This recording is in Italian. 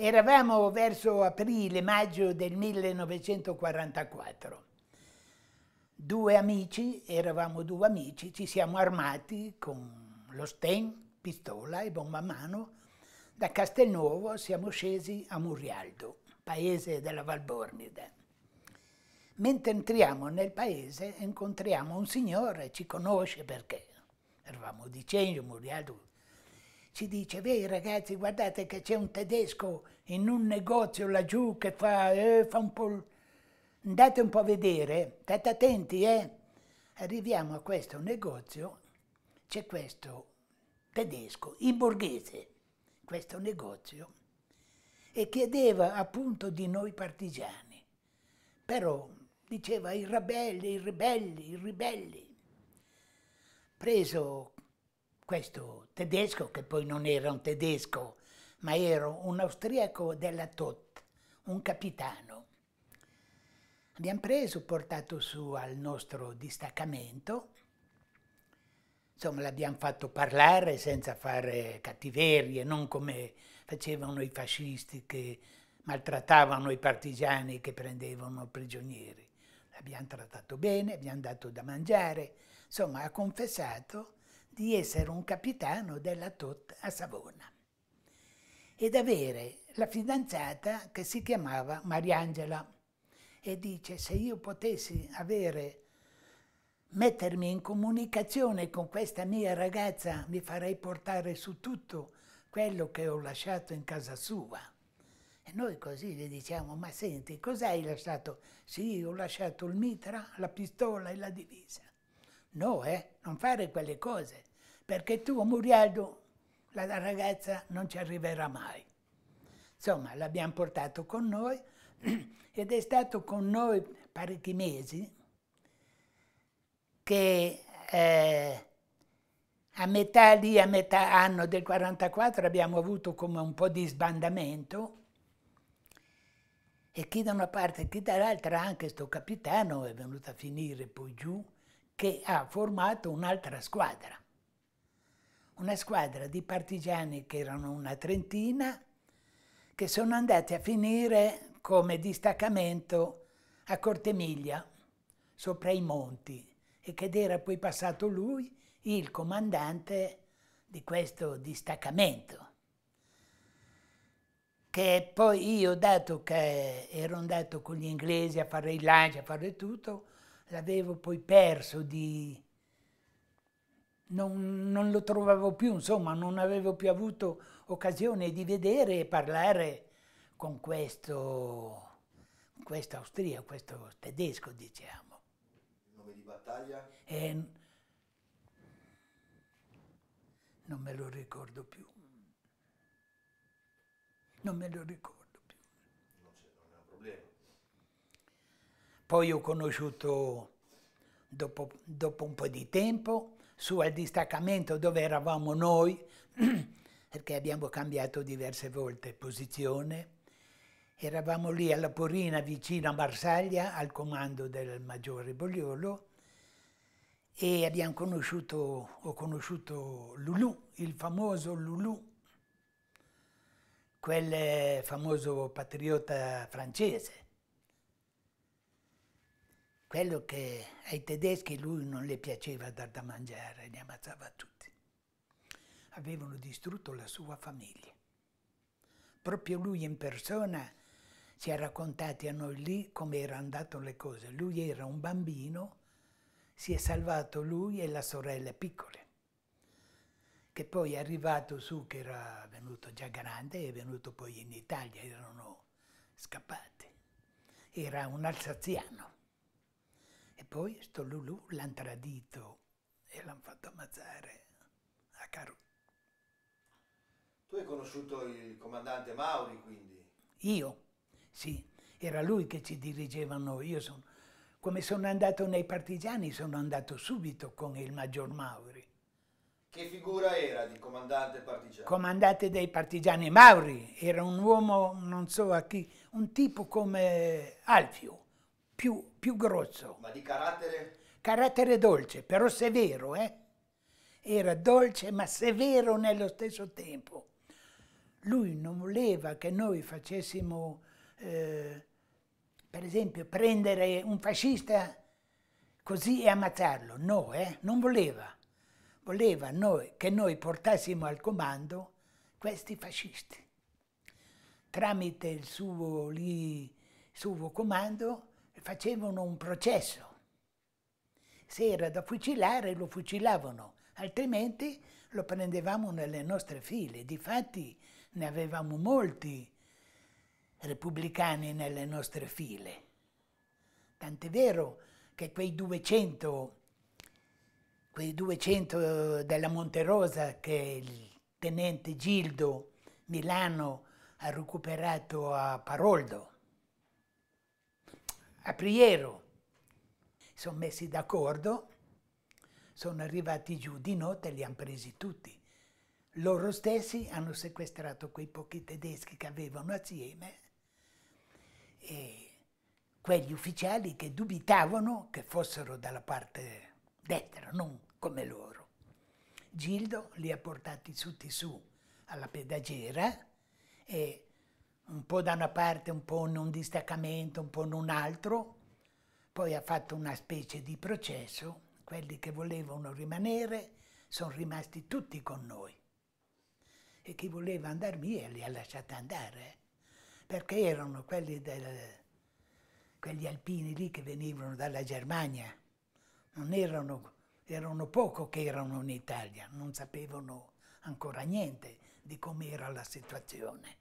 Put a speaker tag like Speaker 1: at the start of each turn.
Speaker 1: Eravamo verso aprile-maggio del 1944. Due amici, eravamo due amici, ci siamo armati con lo Sten, pistola e bomba a mano. Da Castelnuovo siamo scesi a Murialdo, paese della Valbornide. Mentre entriamo nel paese incontriamo un signore, ci conosce perché eravamo di Cengio, Murrialdo, ci dice, vedi ragazzi, guardate che c'è un tedesco in un negozio laggiù che fa, eh, fa un po'... Andate un po' a vedere, state attenti, eh? Arriviamo a questo negozio, c'è questo tedesco, in borghese, questo negozio, e chiedeva appunto di noi partigiani. Però diceva i ribelli, i ribelli, i ribelli. Preso questo tedesco, che poi non era un tedesco, ma era un austriaco della TOT, un capitano. Abbiamo preso, portato su al nostro distaccamento, insomma l'abbiamo fatto parlare senza fare cattiverie, non come facevano i fascisti che maltrattavano i partigiani che prendevano prigionieri. L'abbiamo trattato bene, abbiamo dato da mangiare, insomma ha confessato di essere un capitano della TOT a Savona ed avere la fidanzata che si chiamava Mariangela e dice se io potessi avere mettermi in comunicazione con questa mia ragazza mi farei portare su tutto quello che ho lasciato in casa sua. E noi così le diciamo, ma senti, cosa hai lasciato? Sì, ho lasciato il mitra, la pistola e la divisa. No, eh, non fare quelle cose, perché tu, Murialdo, la ragazza non ci arriverà mai. Insomma, l'abbiamo portato con noi ed è stato con noi parecchi mesi che eh, a metà lì, a metà anno del 44 abbiamo avuto come un po' di sbandamento e chi da una parte e chi dall'altra, anche sto capitano è venuto a finire poi giù, che ha formato un'altra squadra. Una squadra di partigiani che erano una trentina, che sono andati a finire come distaccamento a Cortemiglia, sopra i monti, e che era poi passato lui, il comandante di questo distaccamento. Che poi io, dato che ero andato con gli inglesi a fare il lancio, a fare tutto, l'avevo poi perso di... Non, non, lo trovavo più, insomma, non avevo più avuto occasione di vedere e parlare con questo, questo austriaco, questo tedesco, diciamo. Il nome di battaglia? E eh, non me lo ricordo più. Non me lo ricordo più. Non c'è, non è un problema. Poi ho conosciuto, dopo, dopo un po' di tempo, su al distaccamento dove eravamo noi, perché abbiamo cambiato diverse volte posizione, eravamo lì alla Porina vicino a Marsaglia al comando del maggiore Bogliolo e abbiamo conosciuto, ho conosciuto Lulù, il famoso Lulù, quel famoso patriota francese quello che ai tedeschi lui non le piaceva dar da mangiare, li ammazzava tutti. Avevano distrutto la sua famiglia. Proprio lui in persona ci ha raccontato a noi lì come erano andate le cose. Lui era un bambino, si è salvato lui e la sorella piccola che poi è arrivato su, che era venuto già grande, è venuto poi in Italia, erano scappati. Era un alsaziano. E poi sto Lulù l'hanno tradito e l'hanno fatto ammazzare a Caro. Tu hai conosciuto il comandante Mauri quindi? Io, sì, era lui che ci dirigeva noi. Io sono, come sono andato nei partigiani sono andato subito con il maggior Mauri. Che figura era di comandante partigiano? Comandante dei partigiani Mauri, era un uomo, non so a chi, un tipo come Alfio più, più grosso. Ma di carattere? Carattere dolce, però severo, eh? Era dolce ma severo nello stesso tempo. Lui non voleva che noi facessimo, eh, per esempio, prendere un fascista così e ammazzarlo. No, eh? non voleva. Voleva noi, che noi portassimo al comando questi fascisti. Tramite il suo, lì, suo comando facevano un processo. Se era da fucilare lo fucilavano, altrimenti lo prendevamo nelle nostre file. Difatti ne avevamo molti repubblicani nelle nostre file. Tant'è vero che quei 200, quei 200 della Monterosa che il tenente Gildo Milano ha recuperato a Paroldo, a Priero. Sono messi d'accordo, sono arrivati giù di notte e li hanno presi tutti. Loro stessi hanno sequestrato quei pochi tedeschi che avevano assieme e quegli ufficiali che dubitavano che fossero dalla parte destra, non come loro. Gildo li ha portati tutti su alla pedagiera e un po' da una parte, un po' in un distaccamento, un po' in un altro, poi ha fatto una specie di processo, quelli che volevano rimanere sono rimasti tutti con noi e chi voleva andare via li ha lasciati andare, eh. perché erano quelli, del, quelli alpini lì che venivano dalla Germania, non erano, erano poco che erano in Italia, non sapevano ancora niente di com'era la situazione.